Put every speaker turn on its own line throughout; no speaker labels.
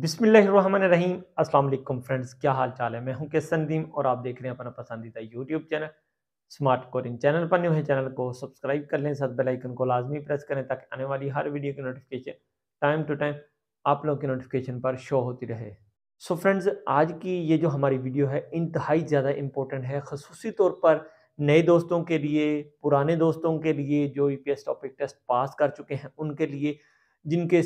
बिसमीम अस्सलाम फ्रेंड्स क्या हाल चाल है मैं हूं के संदीम और आप देख रहे हैं अपना पसंदीदा यूट्यूब चैनल स्मार्ट कोरिंग चैनल पर न्यू है चैनल को सब्सक्राइब कर लें साथ बेल आइकन को लाजमी प्रेस करें ताकि आने वाली हर वीडियो की नोटिफिकेशन टाइम टू टाइम आप लोगों की नोटिफिकेशन पर शो होती रहे सो फ्रेंड्स आज की ये जो हमारी वीडियो है इंतहाई ज़्यादा इम्पोर्टेंट है खसूस तौर पर नए दोस्तों के लिए पुराने दोस्तों के लिए जो ई टॉपिक टेस्ट पास कर चुके हैं उनके लिए जिनके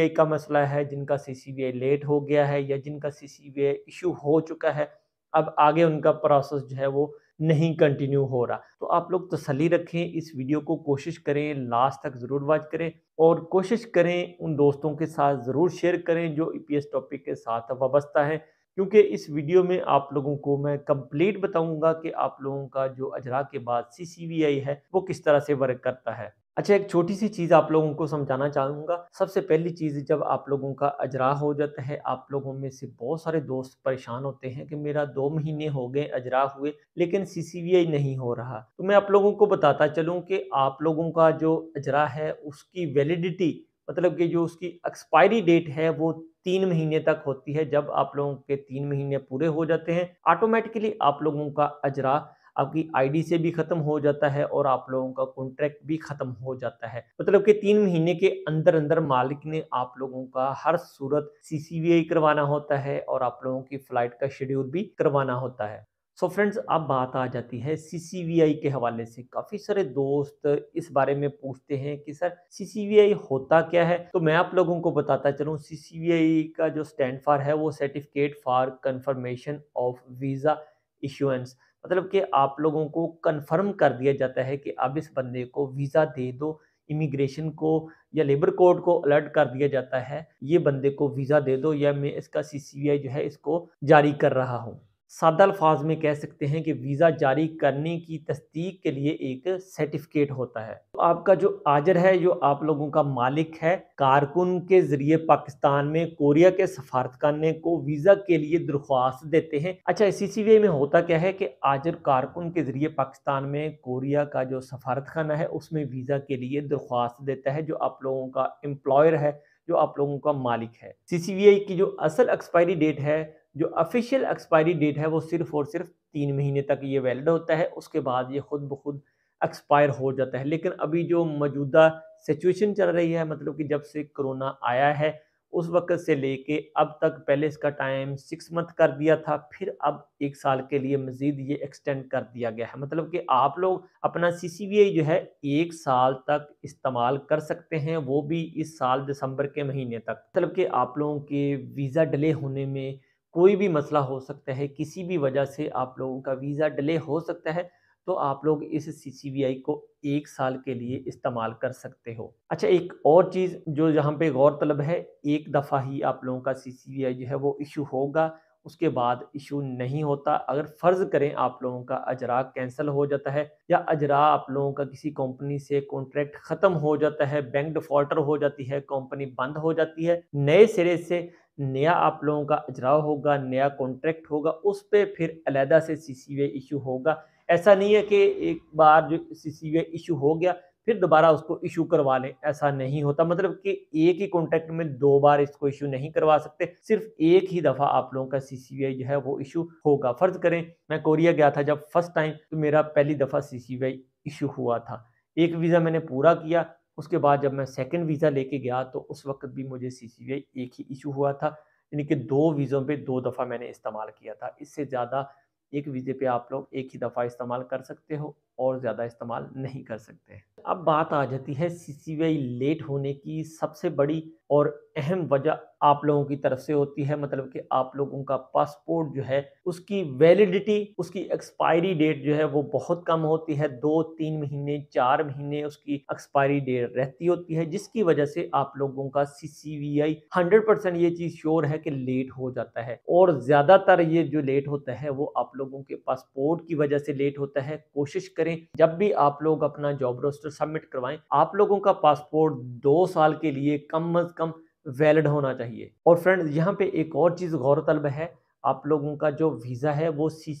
आई का मसला है जिनका आई लेट हो गया है या जिनका सी आई इशू हो चुका है अब आगे उनका प्रोसेस जो है वो नहीं कंटिन्यू हो रहा तो आप लोग तसली रखें इस वीडियो को कोशिश करें लास्ट तक ज़रूर वॉच करें और कोशिश करें उन दोस्तों के साथ ज़रूर शेयर करें जो ई e टॉपिक के साथ वाबस्ता है क्योंकि इस वीडियो में आप लोगों को मैं कंप्लीट बताऊंगा कि आप लोगों का जो अजरा के बाद सी है वो किस तरह से वर्क करता है अच्छा एक छोटी सी चीज़ आप लोगों को समझाना चाहूँगा सबसे पहली चीज़ जब आप लोगों का अजरा हो जाता है आप लोगों में से बहुत सारे दोस्त परेशान होते हैं कि मेरा दो महीने हो गए अजरा हुए लेकिन सी नहीं हो रहा तो मैं आप लोगों को बताता चलूँ कि आप लोगों का जो अजरा है उसकी वैलिडिटी मतलब कि जो उसकी एक्सपायरी डेट है वो तीन महीने तक होती है जब आप लोगों के तीन महीने पूरे हो जाते हैं ऑटोमेटिकली आप लोगों का अजरा आपकी आईडी से भी ख़त्म हो जाता है और आप लोगों का कॉन्ट्रैक्ट भी ख़त्म हो जाता है मतलब कि तीन महीने के अंदर अंदर मालिक ने आप लोगों का हर सूरत सी करवाना होता है और आप लोगों की फ़्लाइट का शेड्यूल भी करवाना होता है सो so फ्रेंड्स अब बात आ जाती है सीसीवीआई के हवाले से काफ़ी सारे दोस्त इस बारे में पूछते हैं कि सर सीसीवीआई होता क्या है तो मैं आप लोगों को बताता चलूँ सीसीवीआई का जो स्टैंड फॉर है वो certificate for confirmation of visa issuance मतलब कि आप लोगों को कन्फर्म कर दिया जाता है कि आप इस बंदे को वीज़ा दे दो इमिग्रेशन को या लेबर कोड को अलर्ट कर दिया जाता है ये बंदे को वीज़ा दे दो या मैं इसका सी जो है इसको जारी कर रहा हूँ सादा अल्फाज में कह सकते हैं कि वीज़ा जारी करने की तस्दीक के लिए एक सर्टिफिकेट होता है तो आपका जो आजर है जो आप लोगों का मालिक है कारकुन के ज़रिए पाकिस्तान में कोरिया के सफारतखाने को वीज़ा के लिए दरख्वास्त देते हैं अच्छा इसी सी में होता क्या है कि आजर कारकुन के ज़रिए पाकिस्तान में कोरिया का जो सफारतखाना है उसमें वीज़ा के लिए दरख्वास्त देता है जो आप लोगों का एम्प्लॉयर है जो आप लोगों का मालिक है सी की जो असल एक्सपायरी डेट है जो ऑफिशियल एक्सपायरी डेट है वो सिर्फ और सिर्फ तीन महीने तक ये वैलिड होता है उसके बाद ये खुद ब खुद एक्सपायर हो जाता है लेकिन अभी जो मौजूदा सिचुएशन चल रही है मतलब कि जब से कोरोना आया है उस वक्त से लेके अब तक पहले इसका टाइम सिक्स मंथ कर दिया था फिर अब एक साल के लिए मज़ीद ये एक्सटेंड कर दिया गया है मतलब कि आप लोग अपना सी सी आई जो है एक साल तक इस्तेमाल कर सकते हैं वो भी इस साल दिसंबर के महीने तक मतलब कि आप लोगों के वीज़ा डिले होने में कोई भी मसला हो सकता है किसी भी वजह से आप लोगों का वीज़ा डिले हो सकता है तो आप लोग इस सी को एक साल के लिए इस्तेमाल कर सकते हो अच्छा एक और चीज़ जो यहाँ पे गौरतलब है एक दफ़ा ही आप लोगों का सी जो है वो इशू होगा उसके बाद इशू नहीं होता अगर फ़र्ज़ करें आप लोगों का अजरा कैंसिल हो जाता है या अजरा आप लोगों का किसी कंपनी से कॉन्ट्रैक्ट ख़त्म हो जाता है बैंक डिफ़ॉल्टर हो जाती है कंपनी बंद हो जाती है नए सिरे से नया आप लोगों का अजराव होगा नया कॉन्ट्रैक्ट होगा उस पर फिर अलहदा से सी सी इशू होगा ऐसा नहीं है कि एक बार जो सी सी इशू हो गया फिर दोबारा उसको इशू करवा लें ऐसा नहीं होता मतलब कि एक ही कॉन्ट्रैक्ट में दो बार इसको इशू नहीं करवा सकते सिर्फ एक ही दफ़ा आप लोगों का सी सी जो है वो इशू होगा फ़र्ज करें मैं कोरिया गया था जब फर्स्ट टाइम तो मेरा पहली दफ़ा सी सी इशू हुआ था एक वीज़ा मैंने पूरा किया उसके बाद जब मैं सेकंड वीज़ा लेके गया तो उस वक्त भी मुझे सी सी एक ही इशू हुआ था यानी कि दो वीज़ों पे दो दफ़ा मैंने इस्तेमाल किया था इससे ज़्यादा एक वीज़े पे आप लोग एक ही दफ़ा इस्तेमाल कर सकते हो और ज़्यादा इस्तेमाल नहीं कर सकते अब बात आ जाती है आई लेट होने की सबसे बड़ी और अहम वजह आप लोगों की तरफ से होती है मतलब कि आप लोगों का पासपोर्ट जो है उसकी वैलिडिटी उसकी एक्सपायरी डेट जो है वो बहुत कम होती है दो तीन महीने चार महीने उसकी एक्सपायरी डेट रहती होती है जिसकी वजह से आप लोगों का C C V I hundred percent ये चीज़ श्योर है कि लेट हो जाता है और ज़्यादातर ये जो लेट होता है वो आप लोगों के पासपोर्ट की वजह से लेट होता है कोशिश करें करें जब भी आप लोग अपना जॉब रोस्टर सबमिट करवाएं आप लोगों का पासपोर्ट दो साल के लिए कम अज कम वैलिड होना चाहिए और फ्रेंड यहाँ पे एक और चीज़ गौरतलब है आप लोगों का जो वीज़ा है वो सी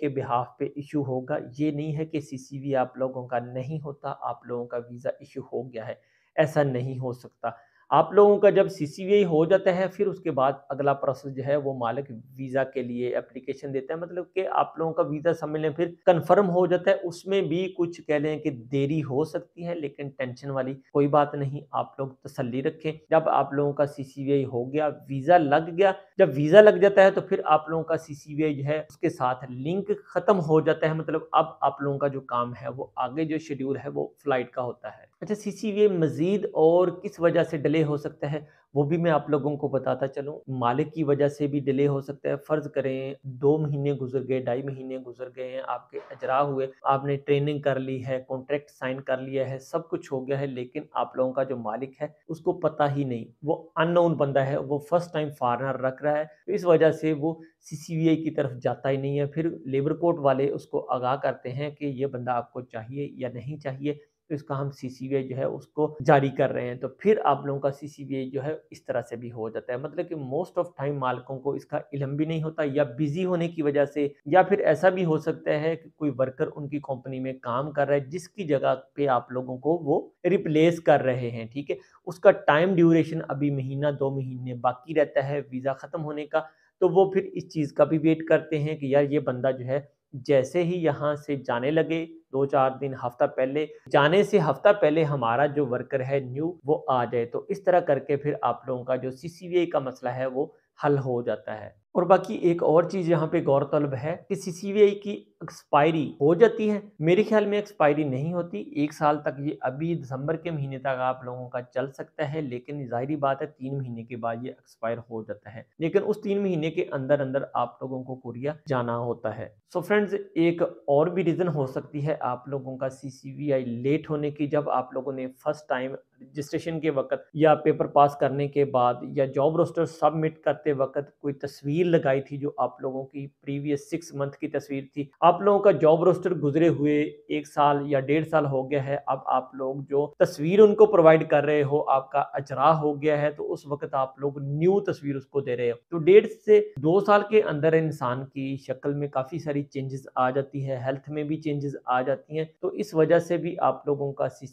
के बिहाफ पे इशू होगा ये नहीं है कि सी आप लोगों का नहीं होता आप लोगों का वीज़ा इशू हो गया है ऐसा नहीं हो सकता आप लोगों का जब सी हो जाता है फिर उसके बाद अगला प्रोसेस जो है वो मालिक वीज़ा के लिए एप्लीकेशन देता है मतलब कि आप लोगों का वीज़ा समझ लें फिर कंफर्म हो जाता है उसमें भी कुछ कह लें कि देरी हो सकती है लेकिन टेंशन वाली कोई बात नहीं आप लोग तसली रखें जब आप लोगों का सी हो गया वीज़ा लग गया जब वीज़ा लग जाता है तो फिर आप लोगों का सी जो है उसके साथ लिंक ख़त्म हो जाता है मतलब अब आप लोगों का जो काम है वो आगे जो शेड्यूल है वो फ्लाइट का होता है अच्छा सी सी वी मज़ीद और किस वजह से डिले हो सकता है वो भी मैं आप लोगों को बताता चलूँ मालिक की वजह से भी डिले हो सकता है फ़र्ज़ करें दो महीने गुजर गए ढाई महीने गुजर गए हैं आपके अजरा हुए आपने ट्रेनिंग कर ली है कॉन्ट्रैक्ट साइन कर लिया है सब कुछ हो गया है लेकिन आप लोगों का जो मालिक है उसको पता ही नहीं वो अननोन बंदा है वो फर्स्ट टाइम फॉरनर रख रहा है तो इस वजह से वो सी की तरफ जाता ही नहीं है फिर लेबर कोर्ट वाले उसको आगाह करते हैं कि ये बंदा आपको चाहिए या नहीं चाहिए तो इसका हम सी जो है उसको जारी कर रहे हैं तो फिर आप लोगों का सी जो है इस तरह से भी हो जाता है मतलब कि मोस्ट ऑफ टाइम मालिकों को इसका इलम भी नहीं होता या बिजी होने की वजह से या फिर ऐसा भी हो सकता है कि कोई वर्कर उनकी कंपनी में काम कर रहा है जिसकी जगह पे आप लोगों को वो रिप्लेस कर रहे हैं ठीक है उसका टाइम ड्यूरेशन अभी महीना दो महीने बाकी रहता है वीज़ा ख़त्म होने का तो वो फिर इस चीज़ का भी वेट करते हैं कि यार ये बंदा जो है जैसे ही यहाँ से जाने लगे दो चार दिन हफ्ता पहले जाने से हफ्ता पहले हमारा जो वर्कर है न्यू वो आ जाए तो इस तरह करके फिर आप लोगों का जो सी का मसला है वो हल हो जाता है और बाकी एक और चीज़ यहाँ पे गौरतलब है कि सी की एक्सपायरी हो जाती है मेरे ख्याल में एक्सपायरी नहीं होती एक साल तक ये अभी दिसंबर के महीने तक आप लोगों का चल सकता है लेकिन जाहिर बात है तीन महीने के बाद ये एक्सपायर हो जाता है लेकिन उस तीन महीने के अंदर अंदर आप लोगों को कोरिया जाना होता है सो so फ्रेंड्स एक और भी रीज़न हो सकती है आप लोगों का सी लेट होने की जब आप लोगों ने फर्स्ट टाइम रजिस्ट्रेशन के वक्त या पेपर पास करने के बाद या जॉब रोस्टर सबमिट करते वक्त कोई तस्वीर लगाई थी जो आप लोगों की प्रीवियस सिक्स मंथ की तस्वीर थी आप आप लोगों का जॉब रोस्टर गुजरे हुए एक साल या डेढ़ साल हो गया है अब आप लोग जो तस्वीर उनको प्रोवाइड कर रहे हो आपका अचरा हो गया है तो उस वक्त आप लोग न्यू तस्वीर उसको दे रहे हो तो डेढ़ से दो साल के अंदर इंसान की शक्ल में काफ़ी सारी चेंजेस आ जाती है हेल्थ में भी चेंजेस आ जाती हैं तो इस वजह से भी आप लोगों का सी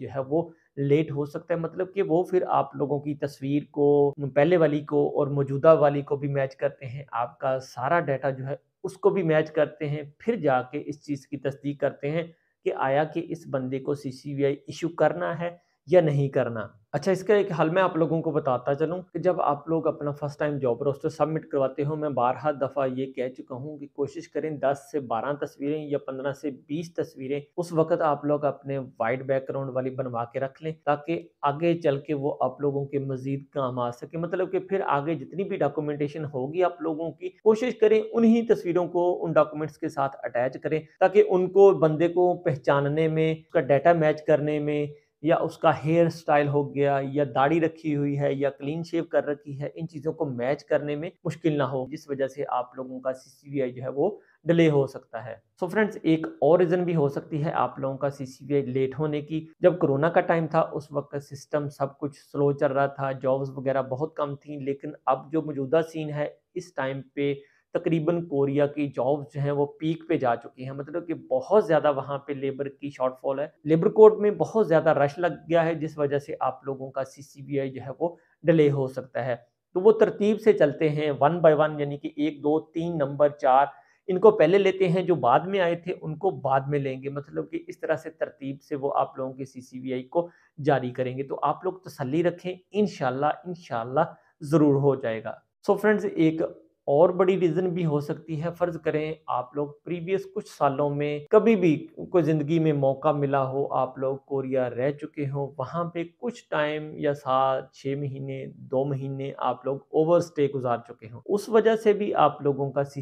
जो है वो लेट हो सकता है मतलब कि वो फिर आप लोगों की तस्वीर को पहले वाली को और मौजूदा वाली को भी मैच करते हैं आपका सारा डाटा जो है उसको भी मैच करते हैं फिर जाके इस चीज़ की तस्दीक करते हैं कि आया कि इस बंदे को सी सी इशू करना है या नहीं करना अच्छा इसका एक हल मैं आप लोगों को बताता चलूँ कि जब आप लोग अपना first time job roster submit करवाते हो मैं बारह दफ़ा ये कह चुका हूँ कि कोशिश करें 10 से 12 तस्वीरें या 15 से 20 तस्वीरें उस वक्त आप लोग अपने वाइट बैकग्राउंड वाली बनवा के रख लें ताकि आगे चल के वो आप लोगों के मजीद काम आ सके मतलब कि फिर आगे जितनी भी डॉक्यूमेंटेशन होगी आप लोगों की कोशिश करें उन्हीं तस्वीरों को उन डॉक्यूमेंट्स के साथ अटैच करें ताकि उनको बंदे को पहचानने में उसका डाटा मैच करने में या उसका हेयर स्टाइल हो गया या दाढ़ी रखी हुई है या क्लीन शेव कर रखी है इन चीज़ों को मैच करने में मुश्किल ना हो जिस वजह से आप लोगों का सी जो है वो डिले हो सकता है सो so फ्रेंड्स एक और रीज़न भी हो सकती है आप लोगों का सी लेट होने की जब कोरोना का टाइम था उस वक्त सिस्टम सब कुछ स्लो चल रहा था जॉब्स वगैरह बहुत कम थी लेकिन अब जो मौजूदा सीन है इस टाइम पे तकरीबन कोरिया की जॉब जो है वो पीक पे जा चुकी हैं मतलब कि बहुत ज़्यादा वहां पे लेबर की शॉर्टफॉल है लेबर कोर्ट में बहुत ज़्यादा रश लग गया है जिस वजह से आप लोगों का सी जो है वो डिले हो सकता है तो वो तरतीब से चलते हैं वन बाय वन यानी कि एक दो तीन नंबर चार इनको पहले लेते हैं जो बाद में आए थे उनको बाद में लेंगे मतलब कि इस तरह से तरतीब से वो आप लोगों के सी को जारी करेंगे तो आप लोग तसली रखें इन इनशाला ज़रूर हो जाएगा सो so फ्रेंड्स एक और बड़ी रीज़न भी हो सकती है फ़र्ज़ करें आप लोग प्रीवियस कुछ सालों में कभी भी कोई ज़िंदगी में मौका मिला हो आप लोग कोरिया रह चुके हो वहां पे कुछ टाइम या सात छह महीने दो महीने आप लोग ओवर स्टे गुजार चुके हो उस वजह से भी आप लोगों का सी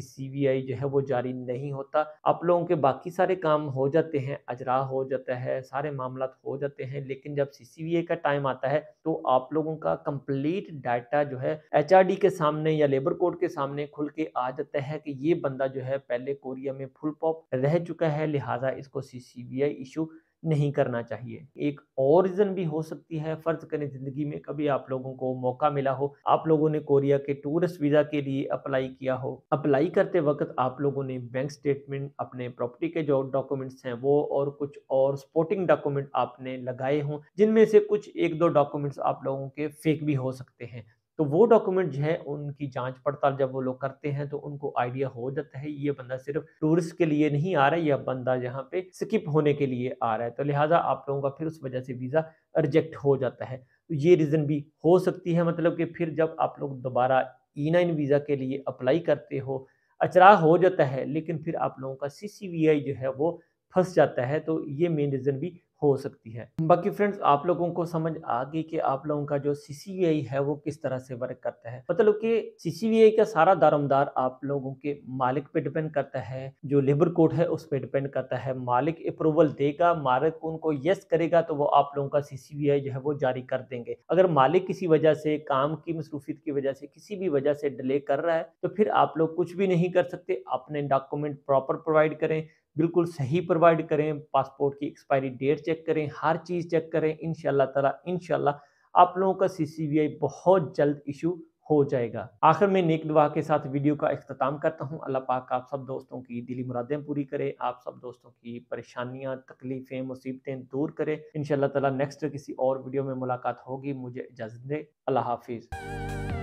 जो है वो जारी नहीं होता आप लोगों के बाकी सारे काम हो जाते हैं अजरा हो जाता है सारे मामला हो जाते हैं लेकिन जब सी का टाइम आता है तो आप लोगों का कंप्लीट डाटा जो है एच के सामने या लेबर कोर्ट के सामने सामने खुल के आ जाता है कि ये बंदा जो है पहले कोरिया में फुल पॉप रह चुका है लिहाजा इसको सीसीबीआई इशू नहीं करना चाहिए एक और रीज़न भी हो सकती है फ़र्ज करें ज़िंदगी में कभी आप लोगों को मौका मिला हो आप लोगों ने कोरिया के टूरिस्ट वीज़ा के लिए अप्लाई किया हो अप्लाई करते वक्त आप लोगों ने बैंक स्टेटमेंट अपने प्रॉपर्टी के जो डॉक्यूमेंट्स हैं वो और कुछ और सपोर्टिंग डॉक्यूमेंट आपने लगाए हों जिनमें से कुछ एक दो डॉक्यूमेंट्स आप लोगों के फेक भी हो सकते हैं तो वो डॉक्यूमेंट जो है उनकी जांच पड़ताल जब वो लोग करते हैं तो उनको आइडिया हो जाता है ये बंदा सिर्फ टूरिस्ट के लिए नहीं आ रहा है यह बंदा यहाँ पे स्किप होने के लिए आ रहा है तो लिहाजा आप लोगों का फिर उस वजह से वीज़ा रिजेक्ट हो जाता है तो ये रीज़न भी हो सकती है मतलब कि फिर जब आप लोग दोबारा ई नाइन वीज़ा के लिए अप्लाई करते हो अचरा हो जाता है लेकिन फिर आप लोगों का सी जो है वो फंस जाता है तो ये मेन रीज़न भी हो सकती है बाकी फ्रेंड्स आप लोगों को समझ आ गई कि आप लोगों का जो सी है वो किस तरह से वर्क करता है मतलब कि सी का सारा दारोमदार आप लोगों के मालिक पे डिपेंड करता है जो लेबर कोड है उस पर डिपेंड करता है मालिक अप्रूवल देगा मालिक उनको यस करेगा तो वो आप लोगों का सी जो है वो जारी कर देंगे अगर मालिक किसी वजह से काम की मसरूफियत की वजह से किसी भी वजह से डिले कर रहा है तो फिर आप लोग कुछ भी नहीं कर सकते अपने डॉक्यूमेंट प्रॉपर प्रोवाइड करें बिल्कुल सही प्रोवाइड करें पासपोर्ट की एक्सपायरी डेट चेक करें हर चीज़ चेक करें इन शाह इन शाह आप लोगों का सी बहुत जल्द इशू हो जाएगा आखिर में नेक दुआ के साथ वीडियो का अख्ताम करता हूँ अल्लाह पाक आप सब दोस्तों की दिली मुरादें पूरी करे आप सब दोस्तों की परेशानियाँ तकलीफ़ें मुसीबतें दूर करे इन ताला नेक्स्ट किसी और वीडियो में मुलाकात होगी मुझे इजाज़त दे अल्लाह हाफिज़